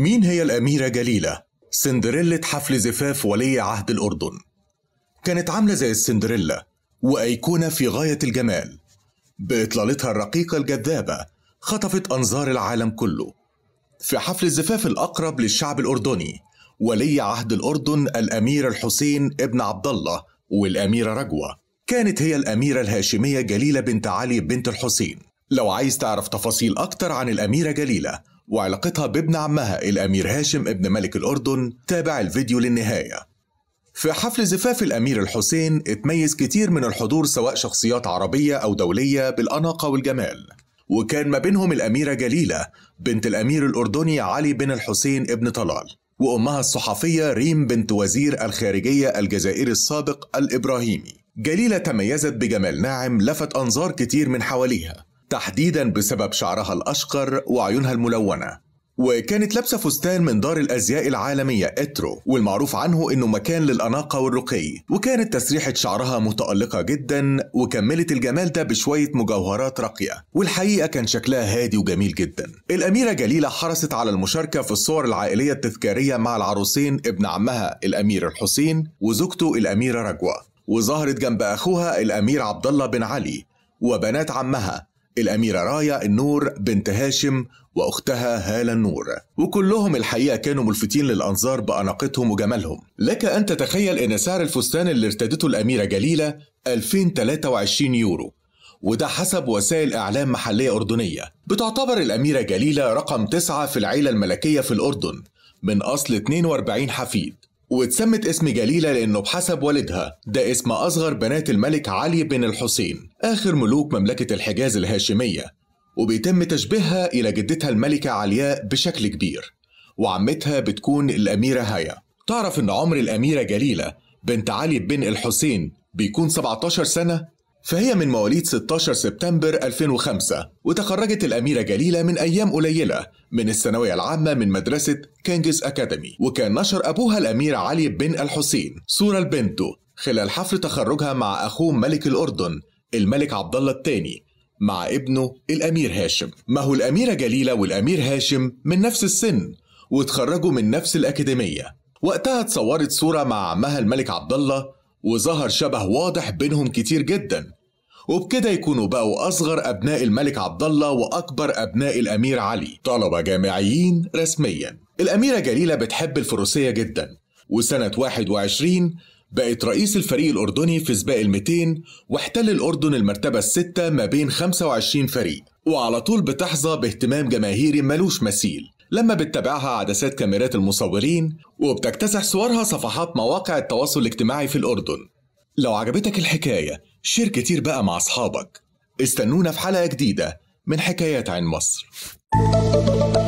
مين هي الأميرة جليلة سندريلا حفل زفاف ولي عهد الأردن كانت عاملة زي السندريلا وأيقونة في غاية الجمال بإطلالتها الرقيقة الجذابة خطفت أنظار العالم كله في حفل الزفاف الأقرب للشعب الأردني ولي عهد الأردن الأمير الحسين ابن عبد الله والأميرة رجوة كانت هي الأميرة الهاشمية جليلة بنت علي بنت الحسين لو عايز تعرف تفاصيل أكتر عن الأميرة جليلة وعلاقتها بابن عمها الأمير هاشم ابن ملك الأردن تابع الفيديو للنهاية في حفل زفاف الأمير الحسين اتميز كتير من الحضور سواء شخصيات عربية أو دولية بالأناقة والجمال وكان ما بينهم الأميرة جليلة بنت الأمير الأردني علي بن الحسين ابن طلال وأمها الصحفية ريم بنت وزير الخارجية الجزائري السابق الإبراهيمي جليلة تميزت بجمال ناعم لفت أنظار كتير من حواليها تحديدا بسبب شعرها الأشقر وعيونها الملونة وكانت لابسة فستان من دار الأزياء العالمية إترو والمعروف عنه إنه مكان للأناقة والرقي وكانت تسريحة شعرها متألقة جدا وكملت الجمال ده بشوية مجوهرات راقية والحقيقة كان شكلها هادي وجميل جدا الأميرة جليلة حرصت على المشاركة في الصور العائلية التذكارية مع العروسين ابن عمها الأمير الحسين وزوجته الأميرة رجوة وظهرت جنب أخوها الأمير عبد الله بن علي وبنات عمها الأميرة رايا النور بنت هاشم وأختها هالة النور وكلهم الحقيقة كانوا ملفتين للأنظار بأناقتهم وجمالهم لك أن تتخيل أن سعر الفستان اللي ارتدته الأميرة جليلة 2023 يورو وده حسب وسائل إعلام محلية أردنية بتعتبر الأميرة جليلة رقم تسعة في العيلة الملكية في الأردن من أصل 42 حفيد واتسمت اسم جليلة لأنه بحسب والدها ده اسم أصغر بنات الملك علي بن الحسين آخر ملوك مملكة الحجاز الهاشمية وبيتم تشبيهها إلى جدتها الملكة علياء بشكل كبير وعمتها بتكون الأميرة هيا تعرف إن عمر الأميرة جليلة بنت علي بن الحسين بيكون 17 سنة فهي من مواليد 16 سبتمبر 2005 وتخرجت الأميرة جليلة من أيام قليلة من الثانوية العامة من مدرسة كينجز أكاديمي وكان نشر أبوها الأمير علي بن الحسين صورة لبنته خلال حفل تخرجها مع أخوه ملك الأردن الملك عبد الله الثاني مع ابنه الأمير هاشم ما هو الأميرة جليلة والأمير هاشم من نفس السن وتخرجوا من نفس الأكاديمية وقتها اتصورت صورة مع عمها الملك عبد الله وظهر شبه واضح بينهم كتير جدا وبكده يكونوا بقوا أصغر أبناء الملك عبد الله وأكبر أبناء الأمير علي طلبة جامعيين رسميا الأميرة جليلة بتحب الفروسية جدا وسنة 21 بقت رئيس الفريق الأردني في سباق المتين 200 واحتل الأردن المرتبة الستة ما بين 25 فريق وعلى طول بتحظى باهتمام جماهيري ملوش مثيل لما بتتابعها عدسات كاميرات المصورين وبتكتسح صورها صفحات مواقع التواصل الاجتماعي في الأردن لو عجبتك الحكاية شير كتير بقى مع أصحابك استنونا في حلقة جديدة من حكايات عن مصر